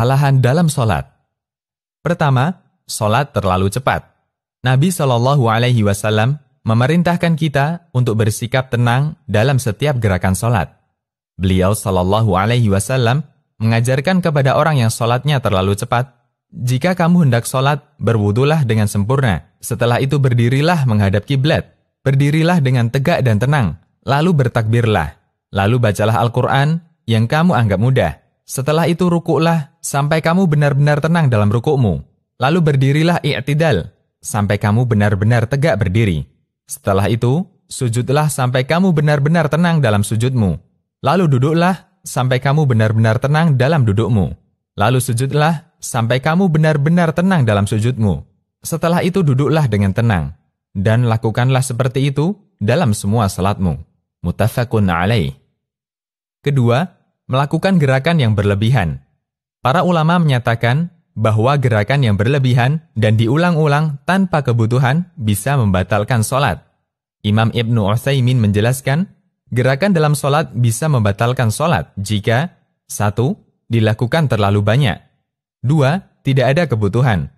Alahan dalam solat. Pertama, solat terlalu cepat. Nabi Shallallahu Alaihi Wasallam memerintahkan kita untuk bersikap tenang dalam setiap gerakan solat. Beliau Shallallahu Alaihi Wasallam mengajarkan kepada orang yang solatnya terlalu cepat, jika kamu hendak solat, berwudulah dengan sempurna. Setelah itu berdirilah menghadap kiblat, berdirilah dengan tegak dan tenang, lalu bertakbirlah, lalu bacalah Al-Quran yang kamu anggap mudah. Setelah itu rukuklah sampai kamu benar-benar tenang dalam rukukmu. Lalu berdirilah i'tidal sampai kamu benar-benar tegak berdiri. Setelah itu, sujudlah sampai kamu benar-benar tenang dalam sujudmu. Lalu duduklah sampai kamu benar-benar tenang dalam dudukmu. Lalu sujudlah sampai kamu benar-benar tenang dalam sujudmu. Setelah itu duduklah dengan tenang dan lakukanlah seperti itu dalam semua salatmu. Mutafakun alaih. Kedua, melakukan gerakan yang berlebihan. Para ulama menyatakan bahwa gerakan yang berlebihan dan diulang-ulang tanpa kebutuhan bisa membatalkan sholat. Imam Ibnu Utsaimin menjelaskan, gerakan dalam sholat bisa membatalkan sholat jika 1. Dilakukan terlalu banyak 2. Tidak ada kebutuhan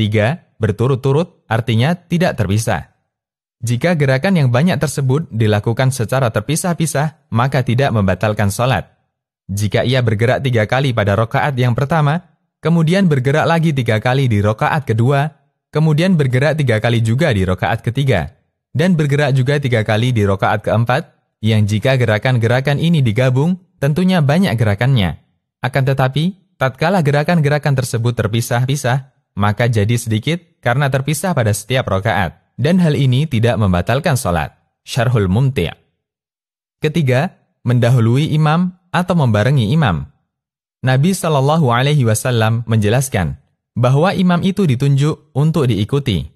3. Berturut-turut artinya tidak terpisah Jika gerakan yang banyak tersebut dilakukan secara terpisah-pisah, maka tidak membatalkan sholat. Jika ia bergerak tiga kali pada rokaat yang pertama, kemudian bergerak lagi tiga kali di rokaat kedua, kemudian bergerak tiga kali juga di rokaat ketiga, dan bergerak juga tiga kali di rokaat keempat, yang jika gerakan-gerakan ini digabung, tentunya banyak gerakannya. Akan tetapi, tatkala gerakan-gerakan tersebut terpisah-pisah, maka jadi sedikit karena terpisah pada setiap rokaat, dan hal ini tidak membatalkan sholat. Syarhul Mumti' Ketiga, mendahului imam atau membarengi imam. Nabi Shallallahu Alaihi Wasallam menjelaskan bahwa imam itu ditunjuk untuk diikuti.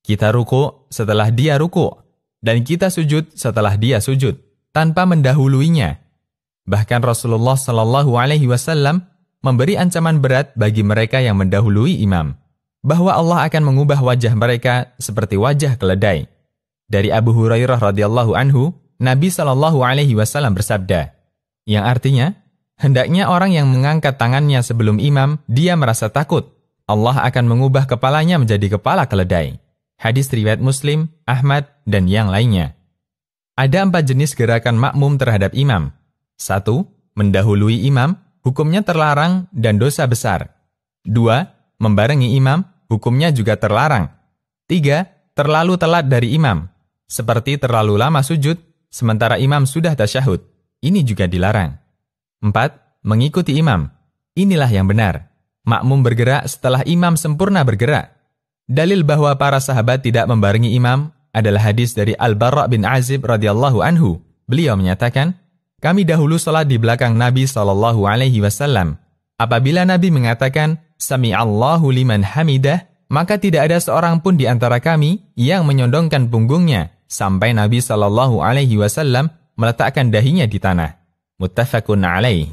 Kita ruku setelah dia ruku, dan kita sujud setelah dia sujud, tanpa mendahuluinya. Bahkan Rasulullah Shallallahu Alaihi Wasallam memberi ancaman berat bagi mereka yang mendahului imam, bahwa Allah akan mengubah wajah mereka seperti wajah keledai. Dari Abu Hurairah radhiyallahu anhu, Nabi Shallallahu Alaihi Wasallam bersabda, yang artinya, hendaknya orang yang mengangkat tangannya sebelum imam, dia merasa takut. Allah akan mengubah kepalanya menjadi kepala keledai. Hadis riwayat Muslim, Ahmad, dan yang lainnya. Ada empat jenis gerakan makmum terhadap imam. Satu, mendahului imam, hukumnya terlarang dan dosa besar. Dua, membarengi imam, hukumnya juga terlarang. Tiga, terlalu telat dari imam, seperti terlalu lama sujud, sementara imam sudah tasyahud. Ini juga dilarang. 4. Mengikuti imam. Inilah yang benar. Makmum bergerak setelah imam sempurna bergerak. Dalil bahwa para sahabat tidak membarengi imam adalah hadis dari Al-Barra bin Azib radhiyallahu anhu. Beliau menyatakan, kami dahulu sholat di belakang Nabi Shallallahu Alaihi Wasallam. Apabila Nabi mengatakan, Sami Allahu liman hamidah, maka tidak ada seorang pun di antara kami yang menyondongkan punggungnya sampai Nabi Shallallahu Alaihi Wasallam meletakkan dahinya di tanah. Muttafaqun alaih.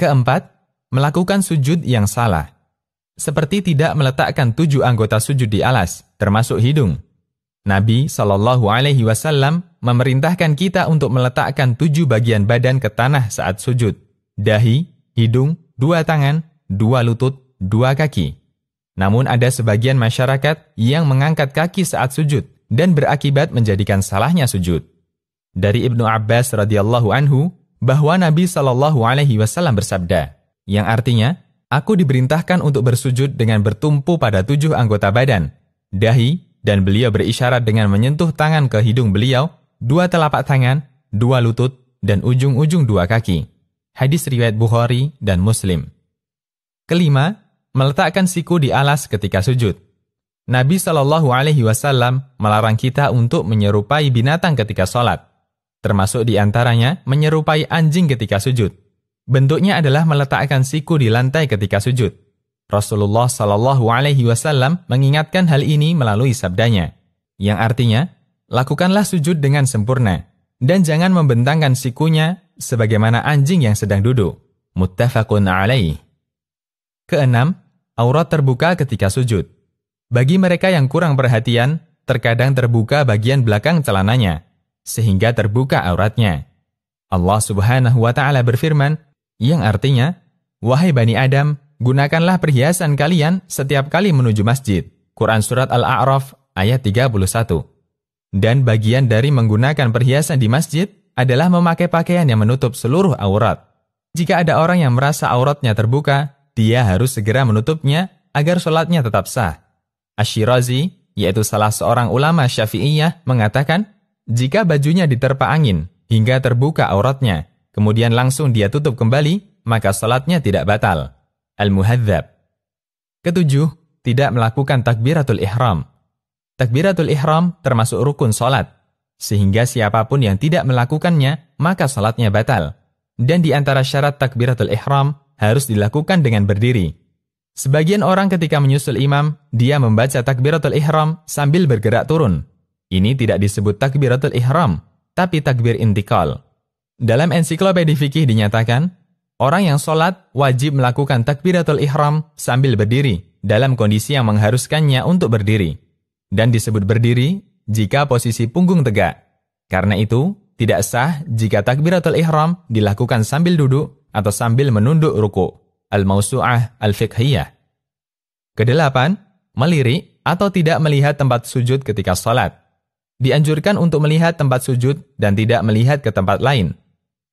Keempat, melakukan sujud yang salah. Seperti tidak meletakkan tujuh anggota sujud di alas, termasuk hidung. Nabi Shallallahu Alaihi Wasallam memerintahkan kita untuk meletakkan tujuh bagian badan ke tanah saat sujud: dahi, hidung, dua tangan, dua lutut, dua kaki. Namun ada sebagian masyarakat yang mengangkat kaki saat sujud dan berakibat menjadikan salahnya sujud dari Ibnu Abbas radhiyallahu anhu bahwa Nabi Shallallahu alaihi wasallam bersabda, yang artinya, aku diperintahkan untuk bersujud dengan bertumpu pada tujuh anggota badan, dahi, dan beliau berisyarat dengan menyentuh tangan ke hidung beliau, dua telapak tangan, dua lutut, dan ujung-ujung dua kaki. Hadis riwayat Bukhari dan Muslim. Kelima, meletakkan siku di alas ketika sujud. Nabi Shallallahu Alaihi Wasallam melarang kita untuk menyerupai binatang ketika sholat termasuk di antaranya menyerupai anjing ketika sujud. Bentuknya adalah meletakkan siku di lantai ketika sujud. Rasulullah Shallallahu Alaihi Wasallam mengingatkan hal ini melalui sabdanya, yang artinya, lakukanlah sujud dengan sempurna dan jangan membentangkan sikunya sebagaimana anjing yang sedang duduk. Muttafaqun alaih. Keenam, aurat terbuka ketika sujud. Bagi mereka yang kurang perhatian, terkadang terbuka bagian belakang celananya, sehingga terbuka auratnya. Allah Subhanahu wa taala berfirman yang artinya, "Wahai Bani Adam, gunakanlah perhiasan kalian setiap kali menuju masjid." Quran surat Al-A'raf ayat 31. Dan bagian dari menggunakan perhiasan di masjid adalah memakai pakaian yang menutup seluruh aurat. Jika ada orang yang merasa auratnya terbuka, dia harus segera menutupnya agar sholatnya tetap sah. Ashirazi, yaitu salah seorang ulama syafi'iyah, mengatakan, jika bajunya diterpa angin hingga terbuka auratnya, kemudian langsung dia tutup kembali, maka salatnya tidak batal. Al-Muhadzab. Ketujuh, tidak melakukan takbiratul ihram. Takbiratul ihram termasuk rukun salat, sehingga siapapun yang tidak melakukannya, maka salatnya batal. Dan di antara syarat takbiratul ihram harus dilakukan dengan berdiri. Sebagian orang ketika menyusul imam, dia membaca takbiratul ihram sambil bergerak turun. Ini tidak disebut takbiratul ihram, tapi takbir intikal. Dalam ensiklopedia fikih dinyatakan, orang yang sholat wajib melakukan takbiratul ihram sambil berdiri dalam kondisi yang mengharuskannya untuk berdiri. Dan disebut berdiri jika posisi punggung tegak. Karena itu, tidak sah jika takbiratul ihram dilakukan sambil duduk atau sambil menunduk ruku. Al-Mausu'ah Al-Fiqhiyah. Kedelapan, melirik atau tidak melihat tempat sujud ketika sholat dianjurkan untuk melihat tempat sujud dan tidak melihat ke tempat lain.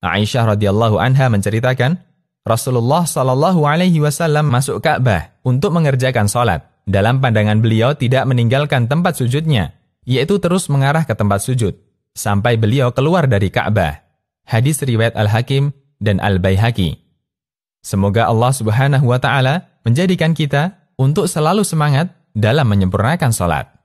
Aisyah radhiyallahu anha menceritakan, Rasulullah shallallahu alaihi wasallam masuk Ka'bah untuk mengerjakan solat. Dalam pandangan beliau tidak meninggalkan tempat sujudnya, yaitu terus mengarah ke tempat sujud, sampai beliau keluar dari Ka'bah. Hadis riwayat Al-Hakim dan Al-Baihaqi. Semoga Allah subhanahu wa ta'ala menjadikan kita untuk selalu semangat dalam menyempurnakan solat.